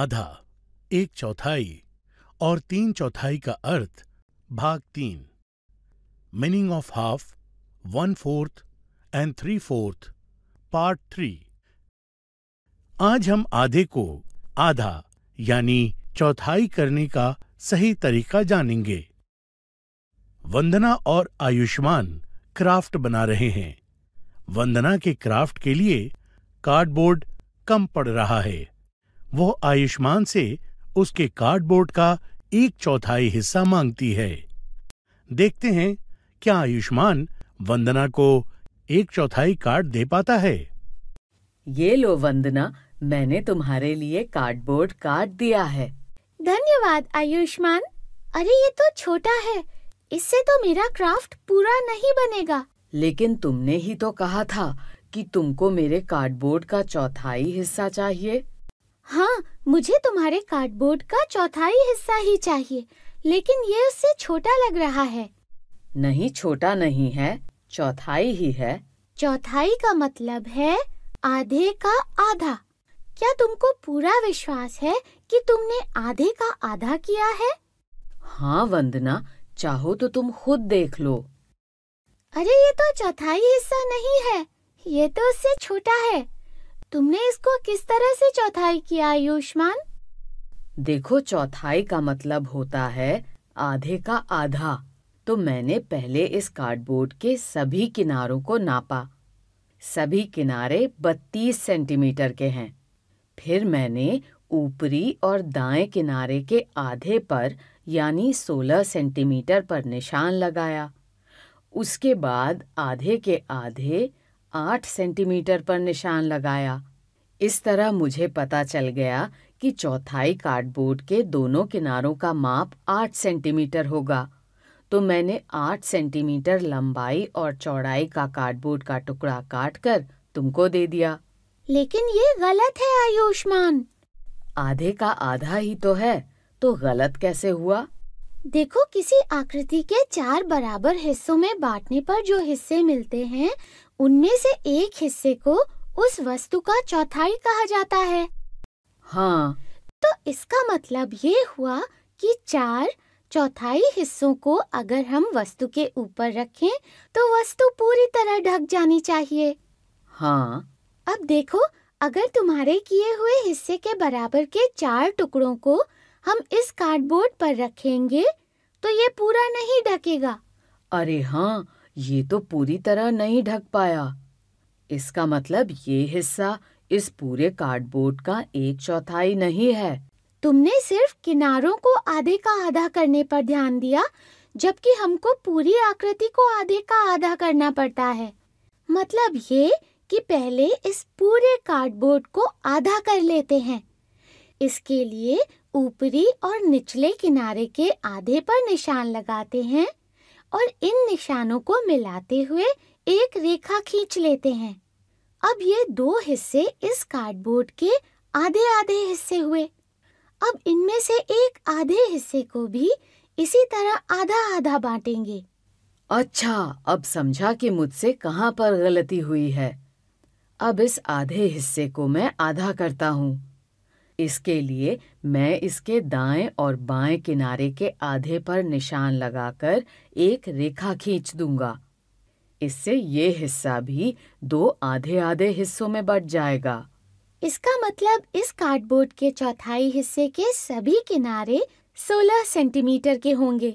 आधा एक चौथाई और तीन चौथाई का अर्थ भाग तीन meaning of half one fourth and three fourth part three आज हम आधे को आधा यानी चौथाई करने का सही तरीका जानेंगे वंदना और आयुष्मान क्राफ्ट बना रहे हैं वंदना के क्राफ्ट के लिए कार्डबोर्ड कम पड़ रहा है वो आयुष्मान से उसके कार्डबोर्ड का एक चौथाई हिस्सा मांगती है देखते हैं क्या आयुष्मान वंदना को एक चौथाई कार्ड दे पाता है ये लो वंदना मैंने तुम्हारे लिए कार्डबोर्ड कार्ड दिया है धन्यवाद आयुष्मान अरे ये तो छोटा है इससे तो मेरा क्राफ्ट पूरा नहीं बनेगा लेकिन तुमने ही तो कहा था कि तुमको मेरे कार्डबोर्ड का चौथाई हिस्सा चाहिए हाँ मुझे तुम्हारे कार्डबोर्ड का चौथाई हिस्सा ही चाहिए लेकिन ये उससे छोटा लग रहा है नहीं छोटा नहीं है चौथाई ही है चौथाई का मतलब है आधे का आधा क्या तुमको पूरा विश्वास है कि तुमने आधे का आधा किया है हाँ वंदना चाहो तो तुम खुद देख लो अरे ये तो चौथाई हिस्सा नहीं है ये तो उससे छोटा है तुमने इसको किस तरह से चौथाई किया आयुष्मान देखो चौथाई का मतलब होता है आधे का आधा तो मैंने पहले इस कार्डबोर्ड के सभी किनारों को नापा सभी किनारे 32 सेंटीमीटर के हैं फिर मैंने ऊपरी और दाएं किनारे के आधे पर यानी 16 सेंटीमीटर पर निशान लगाया उसके बाद आधे के आधे 8 सेंटीमीटर पर निशान लगाया इस तरह मुझे पता चल गया कि चौथाई कार्डबोर्ड के दोनों किनारों का माप आठ सेंटीमीटर होगा तो मैंने आठ सेंटीमीटर लंबाई और चौड़ाई का कार्डबोर्ड का टुकड़ा काट कर तुमको दे दिया लेकिन ये गलत है आयुष्मान आधे का आधा ही तो है तो गलत कैसे हुआ देखो किसी आकृति के चार बराबर हिस्सों में बांटने पर जो हिस्से मिलते हैं उनमें से एक हिस्से को उस वस्तु का चौथाई कहा जाता है हाँ तो इसका मतलब ये हुआ कि चार चौथाई हिस्सों को अगर हम वस्तु के ऊपर रखें तो वस्तु पूरी तरह ढक जानी चाहिए हाँ अब देखो अगर तुम्हारे किए हुए हिस्से के बराबर के चार टुकड़ों को हम इस कार्डबोर्ड पर रखेंगे तो ये पूरा नहीं ढकेगा अरे हाँ ये तो पूरी तरह नहीं ढक पाया इसका मतलब ये हिस्सा इस पूरे कार्डबोर्ड का एक चौथाई नहीं है तुमने सिर्फ किनारों को आधे का आधा करने पर ध्यान दिया जबकि हमको पूरी आकृति को आधे का आधा करना पड़ता है मतलब ये कि पहले इस पूरे कार्डबोर्ड को आधा कर लेते हैं इसके लिए ऊपरी और निचले किनारे के आधे पर निशान लगाते हैं और इन निशानों को मिलाते हुए एक रेखा खींच लेते हैं अब ये दो हिस्से इस कार्डबोर्ड के आधे आधे हिस्से हुए अब इनमें से एक आधे हिस्से को भी इसी तरह आधा आधा बांटेंगे अच्छा अब समझा कि मुझसे कहाँ पर गलती हुई है अब इस आधे हिस्से को मैं आधा करता हूँ इसके लिए मैं इसके दाएं और बाएं किनारे के आधे पर निशान लगाकर एक रेखा खींच दूंगा इससे ये हिस्सा भी दो आधे आधे हिस्सों में बट जाएगा इसका मतलब इस कार्डबोर्ड के चौथाई हिस्से के सभी किनारे 16 सेंटीमीटर के होंगे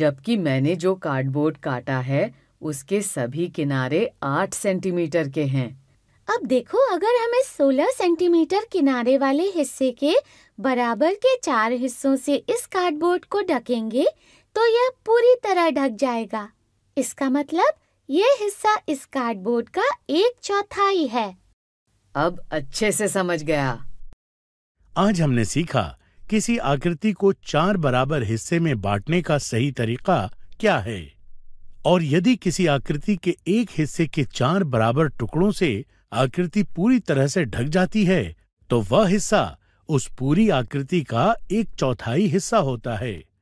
जबकि मैंने जो कार्डबोर्ड काटा है उसके सभी किनारे 8 सेंटीमीटर के हैं अब देखो अगर हमें 16 सेंटीमीटर किनारे वाले हिस्से के बराबर के चार हिस्सों से इस कार्डबोर्ड को ढकेंगे तो यह पूरी तरह ढक जाएगा इसका मतलब ये हिस्सा इस कार्डबोर्ड का एक चौथाई है अब अच्छे से समझ गया आज हमने सीखा किसी आकृति को चार बराबर हिस्से में बांटने का सही तरीका क्या है और यदि किसी आकृति के एक हिस्से के चार बराबर टुकड़ों से आकृति पूरी तरह से ढक जाती है तो वह हिस्सा उस पूरी आकृति का एक चौथाई हिस्सा होता है